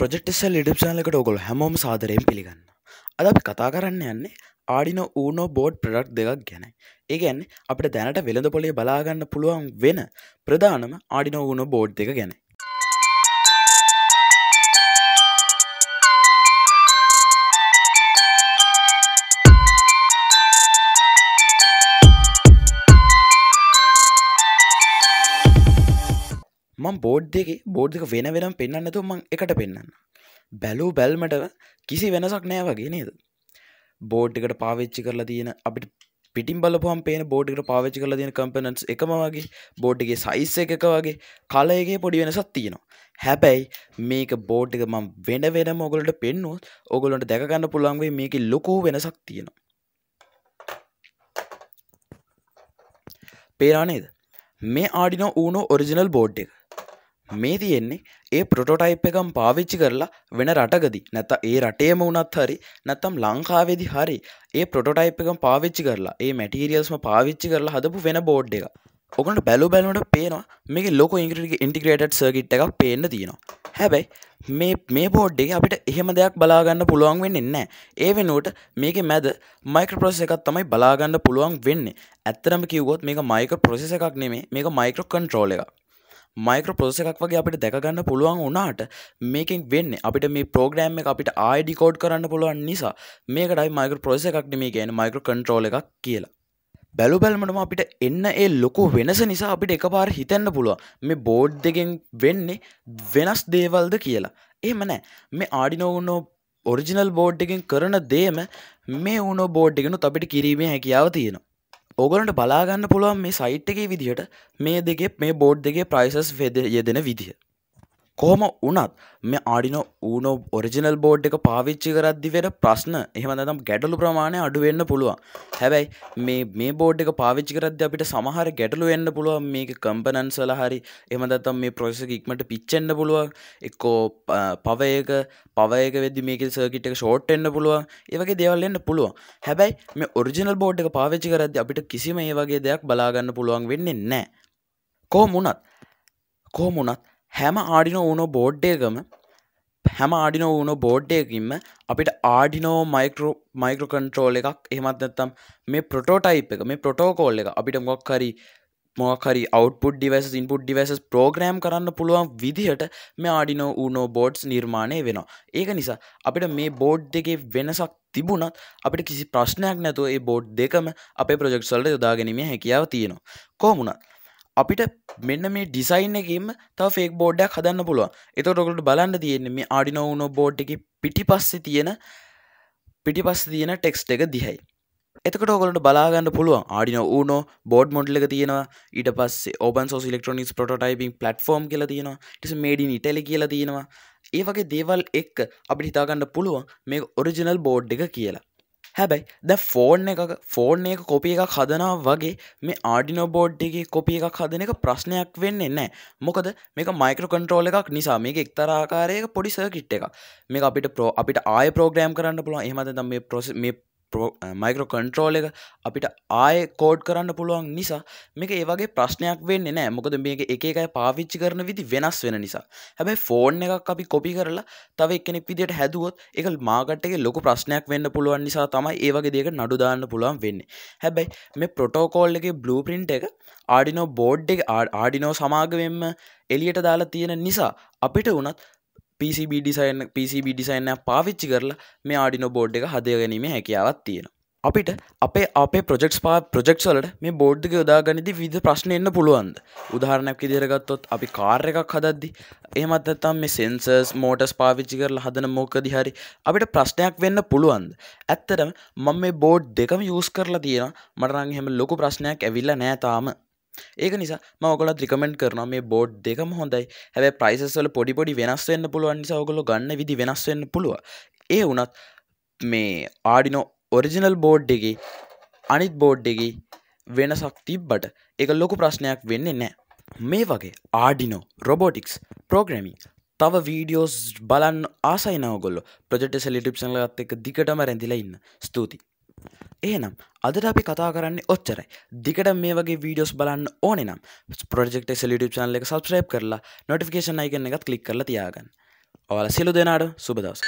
ප්‍රෙක්ටෙල් ලිඩිප් ාලකට ඔගොල් හැමෝම සාදරයෙන් පිළිගන්න අද අපි කතා කරන්න යන්නේ ආඩින ඌනෝ බෝඩ් ප්‍රඩක්් දෙකක් ගැන ඒගැන් අපට දැනට වෙළඳ පොලේ බලාගන්න පුළුවන් වෙන ප්‍රධානම ආඩින ඌුණු බෝඩ් දෙක ගැන මං බෝඩ් දෙක බෝඩ් දෙක වෙන වෙනම් පෙන්න්නතු මං එකට පෙන්න්න බැලූ බැල්මට කිසි වෙනසක් නෑ වගේ නේද බෝඩ්කට පාවිච්චි කරලා තියෙන අපිට පිටින් බලපුහම් පේන බෝඩ්කට පාවිච්චි කරලා තියෙන කම්පනන්ස් එකම වගේ බෝඩ්ගේ සයිස් එකක වගේ කලයගේ පොඩි වෙනසක් තියෙනවා හැබැයි මේක බෝඩ් එක මම වෙන වෙනම ඔගලට පෙන්නුවොත් ඔගොලොන්ට දැකගන්න පුළුවන්ගේ මේක ලොකෝ වෙනසක් තියෙනවා පේරා නේද මේ ආඩිනෝ ඌනෝ ඔරිජිනල් බෝඩ් එක මේ තියෙන්නේ ඒ ප්‍රොටෝටයිප් එකම් පාවිච්චි කරලා වෙන රටකදි නැත ඒ රටේම වනත් හරි නැත්තම් ලංකාවේදි හරි ඒ ප්‍රොටයිප් එකම් පාවිච්චි කරලා ඒ මැටිරියල්ස්ම පාවිච්චි කරලා හදපු වෙන බෝඩ් එක ඔකට බැලු බැලුවට පේනවා මේ ලොක ඉංග්‍රටි ඉන්ටිග්‍රේටඩ් සර්ගිට් එකක් පේන්න තියෙනවා හැබැයි මේ මේ බෝඩ් එක අපිට එහෙම දෙයක් බලාගන්න පුළුවන් වෙන්න නෑ ඒ වෙනුවට මේක මැද මයික ප්‍රොස එකක් තමයි බලාගන්න පුළුවන් වෙන්න ඇත්තරම කිව්වොත් මේ මයික ප්‍රොසෙස එකක් නෙමේ මේක මයිකෝ කන්ට්‍රෝල එක මයිකර පොස එකක් වගේ අපිට දැකගන්න පුළුවන් වුණාට මේකෙන් වෙන්න අපිට මේ ප්‍රෝග්‍රෑම් එක අපිට ආයිඩිකෝඩ් කරන්න පුළුවන් නිසා මේකටයි මයිකර පොස එකක් මේ කියන මයිකර කන්ට්‍රෝල එකක් කියලා බැලු බැල්මටම අපිට එන්න ඒ ලොකු වෙනස නිසා අපිට එක පාර හිතන්න පුළුව මේ බෝඩ් දෙකෙන් වෙන්නේ වෙනස් දේවල්ද කියලා එහෙම නෑ මේ ආඩිනෝවුනෝ ඔරිජිනල් බෝඩ් එකෙන් කරන දේම මේ වුණෝ බෝඩ් එකනු අපිට කිරීමේ හැකියාව තියෙනවා ඕගලට බලාගන්න පුළුවන් මේ සයිට් එකේ විදිහට මේ දෙගේ මේ බෝඩ් දෙගේ ප්‍රයිසස් වෙද යෙදෙන විදිහ කොහොම වනත් මේ ආඩිනෝ ඌනෝ ඔරිජිනල් බෝඩ් එක පාවිච්චි කරද්දිවෙන ප්‍රශ්න එහමදම් ගැටලු ප්‍රමාණය අඩුවෙන්න පුළුවන් හැබැයි මේ මේ බෝඩ් එක පාවිච්චි කරද්ද අපිට සමහර ගැටලු වෙන්න පුළුවන් මේක කම්පනන්සල හරි එමදත්තම් මේ ප්‍රොසෙස ඉක්මට පිච්චෙන්න්න පුළුවන් එක්කෝ පවයක පවයක වෙදදි මේක සර්කිට් එක ෂෝට්ටෙන්න්න පුළුවන් ඒවගේ දෙවල් එන්න පුළුවන් හැබැයි මේ ඔරිජිනල් බෝඩ් එක පාවිච්චි කරද්ද අපිට කිසිම ඒ වගේ දෙයක් බලාගන්න පුළුවන් වෙන්නේ නෑ කෝ මුණත් කෝ මුණත් හැම ආඩිනෝ වුණෝ බෝඩ්ඩයකම හැම ආඩිනෝ වුණු බෝඩ්ඩයකින්ම අපිට ආඩිනෝ මයිකෝ මයිකෝ කන්ට්‍රෝල් එකක් එහෙමත්නත්තම් මේ ප්‍රොටෝටයිප් එක මේ ප්‍රොටෝකෝල් එක අපිට මොක්කරි මොකරි output device input devices program කරන්න පුළුවන් විදිහට මේ ආඩිනෝ වූනෝ බෝඩ්ස් නිර්මාණය වෙනවා ඒක නිසා අපිට මේ බෝඩ් දෙකේ වෙනසක් තිබුණත් අපිට කිසි ප්‍රශ්නයක් නැතුව ඒ බෝඩ් දෙකම අපේ ප්‍රජෙක්සල්ට යොදාගැනීම හැකියාව තියෙනවා කොහමුණත් අපිට මෙන්න මේ ඩිසයින් එකම තව ෆෙක් බෝඩ්ඩක් හදන්න පුළුව එතකොටකට බලන්න තියෙන්නේ මේ ආඩිනෝවුන බෝඩ් එක පිටි පස්සෙ තියෙන පිටි පස්ස තියෙන ටෙක්ස්ට එක දිහයි එතකට ඔගලට බලාගන්න පුළුවන් ආඩින වූනෝ බෝඩ් මොඩ්ල එක තියෙනවා ඊට පස් ඔබන් සෝ ඉලෙක්ට්‍රොනිස් පොටයිබින් පලට ෆෝම් කියලා තියෙනවා ටස මේඩින් ඉටල කියලා තියෙනවා ඒ වගේ දේවල් එක් අපිට හිතාගන්න පුළුවන් මේ ඔරිජිනල් බෝඩ් එක කියලා හැබැයි ද ෆෝර්න් එක ෆෝර්න් එක කොපිය එකක් හදනාව වගේ මේ ආඩිනෝ බෝඩ්ඩගේ කොපිය එකක් හදන එක ප්‍රශ්නයක් වෙන්න එන්නෑ මොකද මේක මයිකර කන්ට්‍රෝල එකක් නිසා මේක එක්තරාකාරයක පොඩි සර්කිට් එක මේ අපිට ප්‍රෝ අපිට ආය ප්‍රෝග්‍රෑම් කරන්න පුළුවන් එහමද දම් මේ ප්‍රොස මේ මයිකරෝ කන්ට්‍රෝල eh, එක අපිට ආය කෝඩ් කරන්න පුළුවන් නිසා මේක ඒවගේ ප්‍රශ්නයක් වෙන්න නෑ මොකද මේක එක එකයි පාවිච්චි කරන විදි වෙනස් වෙන නිසා හැබැයි ෆෝන් එකක් අපි කොපි කරලා තව එක්කෙනෙක් විදිට හැදුවොත් එක මාගට් එක ලොකු ප්‍රශ්නයක් වෙන්න පුළුවන් නිසා තමයි ඒවගේ දෙක නඩුදාන්න පුළුවන් වෙන්නේ හැබැයි මේ ප්‍රොටෝකෝල් එක බ්ලූ පින්ට් එක ආඩිනෝ බෝඩ් එක ආඩිනෝ සමාගමෙන්ම එලියට දාලා තියෙන නිසා අපිට වනත් PCB ඩිසයින් PCB ඩිසයින්න පාවිච්චි කරලා මේ ආඩිනෝ බෝඩ් එක හදය ගැනීම හැකියාවත් තියෙන අපිට අපේ අපේ ප්‍රජෙක්ස් පා ප්‍රජෙක්ස්වලට මේ බෝඩ්ක යොදාගනිදි විධ ප්‍රශ්න එන්න පුළුවන්ද උදාහරණයක් ඉදිරගත්තොත් අපි කාර් එකක් හදද්දි එහමත් තම් මේ සෙන්න්සර්ස් මෝටස් පාවිච්චි කරල හදන මෝකදි හරි අපිට ප්‍රශ්නයක් වෙන්න පුළුවන්ද ඇත්තටම මම මේ බෝඩ් දෙකම යස් කරලා තියෙන මටරං හෙම ලොකු ප්‍රශ්නයක් ඇවිල්ල නෑතාම ඒක නිසා මගොල ්‍රිකමෙන්ට් කරන මේ බෝඩ් දෙකම හොඳයි හැබ ප්‍රයිසස්වල පොඩිපොඩි වෙනස්වෙන්න පුළුවන් සවගොල ගන්න විදි වෙනස්වෙන්න පුළුව ඒ වනත් මේ ආඩිනෝ ඔරිජිනල් බෝඩ්ඩගේ අනිත් බෝඩ්ඩගේ වෙනසක් තිබ්බට එක ලොකු ප්‍රශ්නයක් වෙන්න නෑ මේ වගේ ආඩිනෝ රොබෝටික්ස් ප්‍රෝග්‍රමි තව වීඩියෝස් බලන් ආසයිනවගොල්ල ප්‍රජෙට සෙලිටිප්සල ගත් එක දිකටම රැඳිලා ඉන්න ස්තුතියි ඒනම් අදට අපි කතා කරන්න ඔච්චරයි දිකට මේ වගේ වීඩියෝස් බලන්න ඕන නම් ප්‍රජෙක්ට ලිටි චනල එක සබස්්‍රයිප් කරලා නොටිකේෂන් අයිගන්න එකත් කලික් කරලා තියාගන්න ඔවල සිලු දෙනාට සුබදවස්.